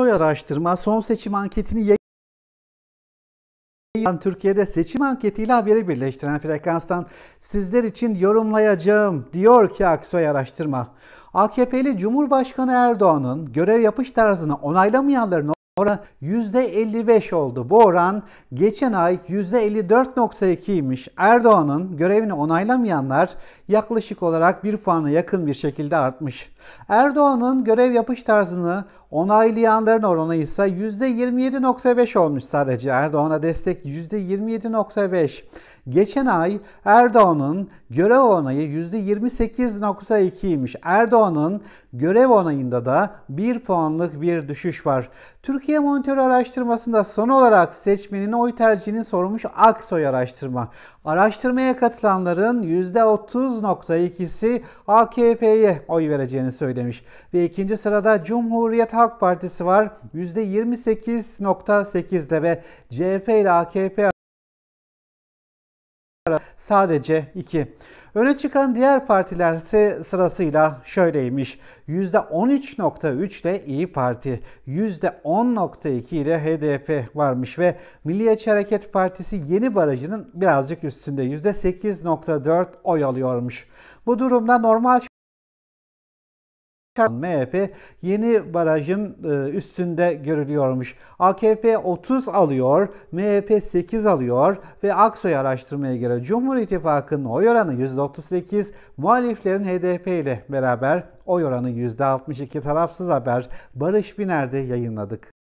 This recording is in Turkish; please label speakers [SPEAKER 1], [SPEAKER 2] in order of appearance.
[SPEAKER 1] Aksoy Araştırma son seçim anketini yayınlayan Türkiye'de seçim anketiyle haberi birleştiren frekanstan sizler için yorumlayacağım diyor ki Aksoy Araştırma. AKP'li Cumhurbaşkanı Erdoğan'ın görev yapış tarzını onaylamayanların oranı %55 oldu. Bu oran geçen ay %54.2 imiş. Erdoğan'ın görevini onaylamayanlar yaklaşık olarak 1 puana yakın bir şekilde artmış. Erdoğan'ın görev yapış tarzını onaylayanların oranı ise %27.5 olmuş sadece. Erdoğan'a destek %27.5. Geçen ay Erdoğan'ın görev onayı %28.2'ymiş. Erdoğan'ın görev onayında da 1 puanlık bir düşüş var. Türkiye Türkiye Monitörü araştırmasında son olarak seçmenin oy tercihini sormuş Aksoy araştırma. Araştırmaya katılanların %30.2'si AKP'ye oy vereceğini söylemiş. Ve ikinci sırada Cumhuriyet Halk Partisi var %28.8 ile ve CHP ile AKP karar sadece 2. Öne çıkan diğer partiler ise sırasıyla şöyleymiş. %13.3 ile İyi Parti, %10.2 ile HDP varmış ve Milliyetçi Hareket Partisi yeni barajının birazcık üstünde %8.4 oy alıyormuş. Bu durumda normal MHP yeni barajın e, üstünde görülüyormuş. AKP 30 alıyor, MHP 8 alıyor ve Aksoy araştırmaya göre Cumhur İttifakı'nın oy oranı %38, muhaliflerin HDP ile beraber oy oranı %62 tarafsız haber Barış Biner'de yayınladık.